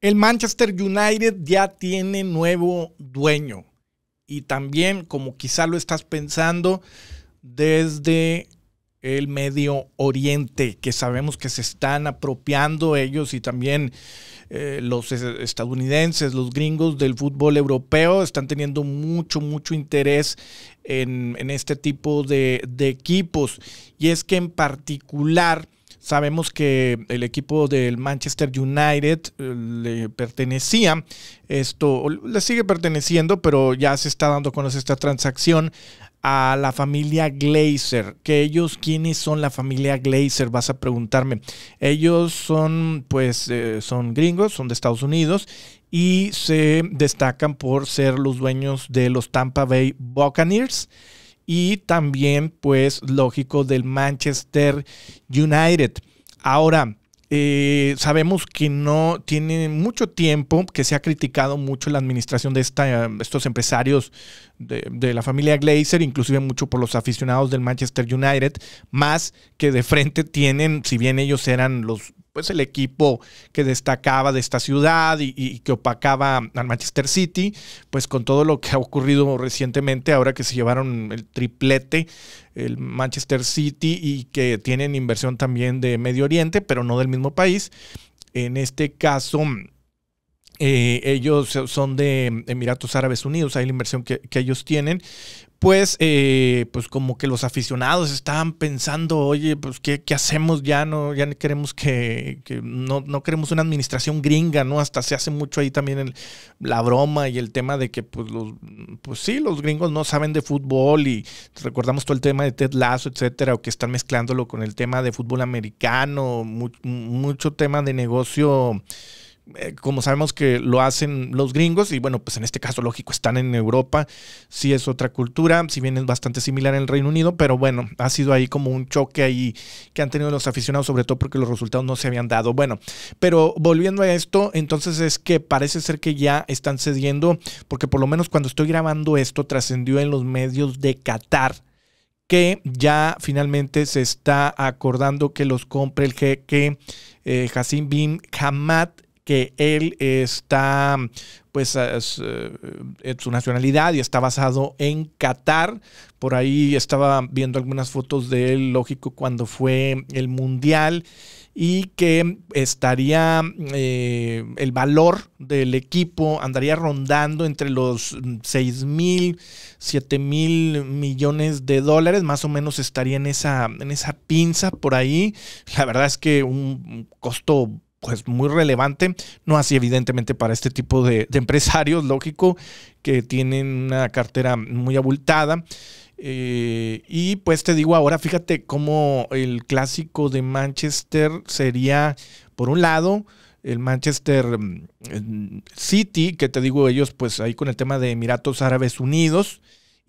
El Manchester United ya tiene nuevo dueño y también, como quizá lo estás pensando, desde el Medio Oriente, que sabemos que se están apropiando ellos y también eh, los estadounidenses, los gringos del fútbol europeo, están teniendo mucho, mucho interés en, este tipo de equipos. Y es que en particular Sabemos que el equipo del Manchester United eh, le pertenecía, esto le sigue perteneciendo, pero ya se está dando con esta transacción a la familia Glazer. Que ellos, ¿quiénes son la familia Glazer? Vas a preguntarme. Ellos son, pues, eh, son gringos, son de Estados Unidos y se destacan por ser los dueños de los Tampa Bay Buccaneers y también, pues, lógico, del Manchester United. Ahora, eh, sabemos que no tiene mucho tiempo, que se ha criticado mucho la administración de estos empresarios de, de, la familia Glazer, inclusive mucho por los aficionados del Manchester United, más que de frente tienen, si bien ellos eran los pues el equipo que destacaba de esta ciudad y, que opacaba al Manchester City, pues con todo lo que ha ocurrido recientemente, ahora que se llevaron el triplete, el Manchester City y que tienen inversión también de Medio Oriente, pero no del mismo país. En este caso... Eh, ellos son de Emiratos Árabes Unidos, hay la inversión que ellos tienen, pues, eh, pues como que los aficionados estaban pensando, oye, pues qué, hacemos ya, no, ya queremos que, que no, no, queremos una administración gringa, ¿no? Hasta se hace mucho ahí también la broma y el tema de que, pues, los, pues sí, los gringos no saben de fútbol y recordamos todo el tema de Ted Lasso, etcétera, o que están mezclándolo con el tema de fútbol americano, mucho tema de negocio eh, como sabemos que lo hacen los gringos, y bueno, pues en este caso, lógico, están en Europa, si es otra cultura, si bien es bastante similar en el Reino Unido, pero bueno, ha sido ahí como un choque ahí que han tenido los aficionados, sobre todo porque los resultados no se habían dado. Bueno, pero volviendo a esto, entonces es que parece ser que ya están cediendo, porque por lo menos cuando estoy grabando esto, trascendió en los medios de Qatar que ya finalmente se está acordando que los compre el jeque eh, Hassim bin Hamad que él está, pues es, eh, su nacionalidad y está basado en Qatar. Por ahí estaba viendo algunas fotos de él, lógico, cuando fue el Mundial y que estaría eh, el valor del equipo andaría rondando entre los 6 mil, 7 mil millones de dólares, más o menos estaría en esa, en esa pinza por ahí. La verdad es que un costo pues muy relevante, no así evidentemente para este tipo de, empresarios, lógico, que tienen una cartera muy abultada. Eh, y pues te digo ahora, fíjate cómo el clásico de Manchester sería, por un lado, el Manchester mm, City, que te digo ellos, pues ahí con el tema de Emiratos Árabes Unidos,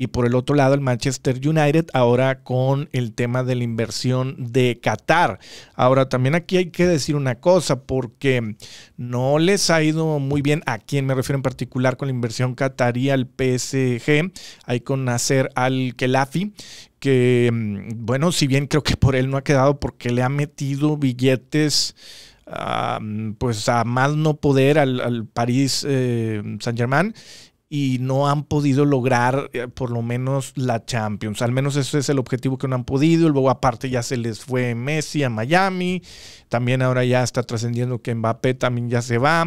y por el otro lado, el Manchester United ahora con el tema de la inversión de Qatar. Ahora, también aquí hay que decir una cosa, porque no les ha ido muy bien, a quien me refiero en particular con la inversión qatarí al PSG, ahí con Nasser al Kelafi, que, mm, bueno, si bien creo que por él no ha quedado porque le ha metido billetes. Ah, mm, pues a más no poder al, al París eh, Saint Germain y no han podido lograr eh, por lo menos la Champions. Al menos ese es el objetivo que no han podido. Luego aparte ya se les fue Messi a Miami. También ahora ya está trascendiendo que Mbappé también ya se va.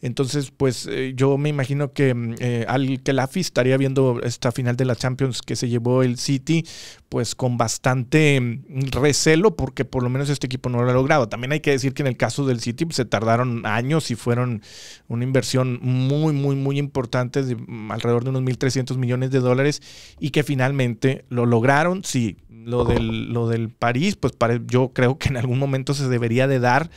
Entonces pues eh, yo me imagino que mm, eh, al que Lafi estaría viendo esta final de la Champions que se llevó el City, pues con bastante mm, recelo porque por lo menos este equipo no lo ha logrado. También hay que decir que en el caso del City pues, se tardaron años y fueron una inversión muy, muy, muy importante de mm, alrededor de unos 1.300 millones de dólares y que finalmente lo lograron. Sí, lo del, lo del París, pues yo creo que en algún momento se debería de dar.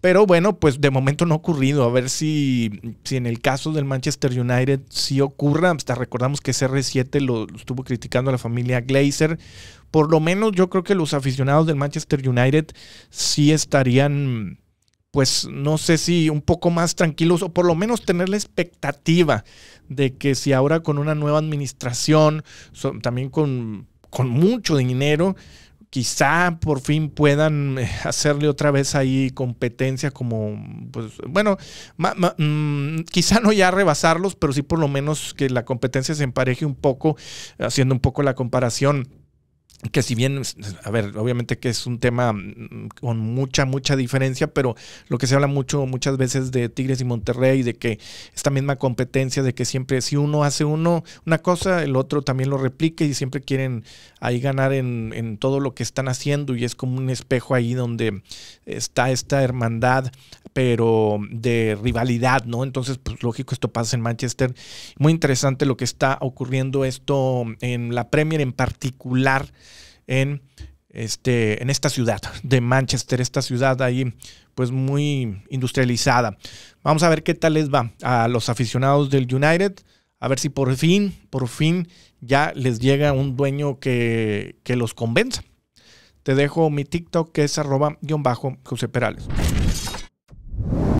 Pero bueno, pues de momento no ha ocurrido. A ver si, si en el caso del Manchester United sí ocurra. Hasta recordamos que CR7 lo, estuvo criticando a la familia Glazer. Por lo menos yo creo que los aficionados del Manchester United sí estarían pues no sé si un poco más tranquilos o por lo menos tener la expectativa de que si ahora con una nueva administración, también con, con mucho dinero, quizá por fin puedan eh, hacerle otra vez ahí competencia como, pues, bueno, mm, quizá no ya rebasarlos, pero sí por lo menos que la competencia se empareje un poco, haciendo un poco la comparación que si bien, a ver, obviamente que es un tema mm, mm, con mucha, mucha diferencia, pero lo que se habla mucho, muchas veces de Tigres y Monterrey, de que esta misma competencia, de que siempre si uno hace uno una cosa, el otro también lo replique y siempre quieren ahí ganar en, en todo lo que están haciendo y es como un espejo ahí donde está esta hermandad, pero de rivalidad, ¿no? Entonces, pues lógico, esto pasa en Manchester. Muy interesante lo que está ocurriendo esto en la Premier en particular en, este, en esta ciudad de Manchester, esta ciudad ahí pues muy industrializada. Vamos a ver qué tal les va a los aficionados del United, a ver si por fin, por fin ya les llega un dueño que, que los convenza. Te dejo mi TikTok que es arroba guión bajo José Perales.